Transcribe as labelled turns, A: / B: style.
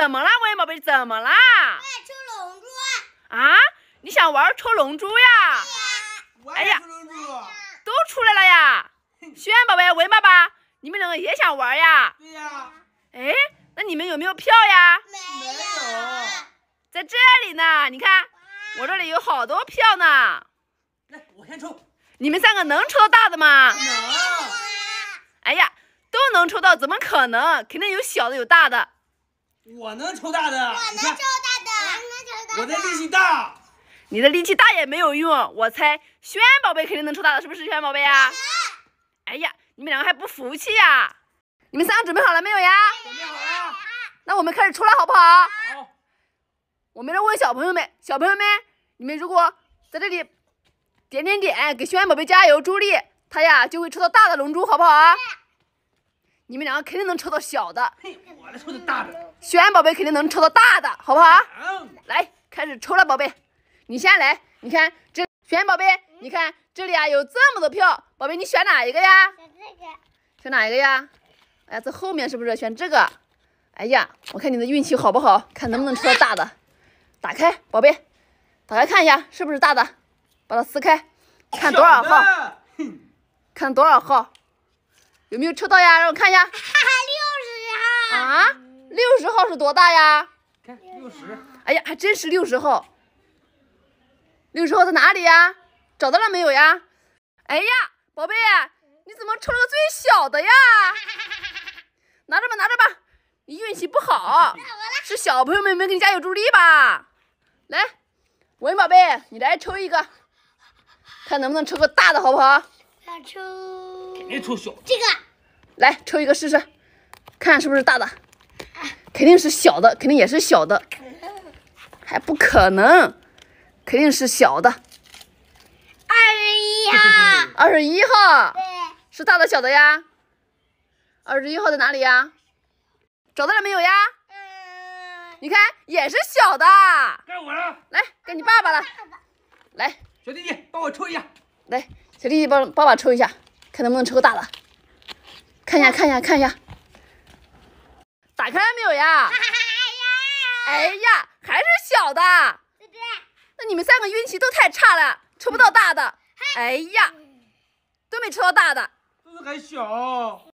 A: 怎么啦，文宝贝？怎么啦？抽龙珠。啊？你想玩抽龙珠呀？对呀。都出来了呀？轩宝贝、文爸爸，你们两个也想玩呀？对呀。哎，那你们有没有票呀？没有。在这里呢，你看，我这里有好多票呢。来，我先抽。你们三个能抽到大的吗？能。哎呀，都能抽到，怎么可能？肯定有小的，有大的。我能抽大的，我能抽大的，我能抽大的。我的力气大，你的力气大也没有用。我猜轩宝贝肯定能抽大的，是不是轩宝贝啊？哎呀，你们两个还不服气呀？你们三个准备好了没有呀？准备好了。那我们开始抽了，好不好？好。我们来问小朋友们，小朋友们，你们如果在这里点点点给轩宝贝加油助力，他呀就会抽到大的龙珠，好不好啊？你们两个肯定能抽到小的，嘿，我的抽到大的。雪安宝贝肯定能抽到大的，好不好？来，开始抽了，宝贝，你先来。你看这雪安宝贝，你看这里啊，有这么多票，宝贝，你选哪一个呀？选这个。选哪一个呀？哎呀，这后面是不是选这个？哎呀，我看你的运气好不好，看能不能抽到大的。打开，宝贝，打开看一下是不是大的，把它撕开，看多少号，哼，看多少号。有没有抽到呀？让我看一下。六十号。啊，六十号是多大呀？看六十。哎呀，还真是六十号。六十号在哪里呀？找到了没有呀？哎呀，宝贝，你怎么抽了个最小的呀？拿着吧，拿着吧，你运气不好。是小朋友们没给你加油助力吧？来，文宝贝，你来抽一个，看能不能抽个大的，好不好？抽，肯定抽小，这个，来抽一个试试，看是不是大的，肯定是小的，肯定也是小的，还不可能，肯定是小的。二十一号，二十一号，是大的小的呀？二十一号在哪里呀？找到了没有呀？你看也是小的，该我了，来，该你爸爸了，来，小弟弟，帮我抽一下，来。小弟弟帮爸爸抽一下，看能不能抽个大的。看一下，看一下，看一下，打开了没有呀？哎呀，还是小的。那你们三个运气都太差了，抽不到大的。哎呀，都没抽到大的，这是还小。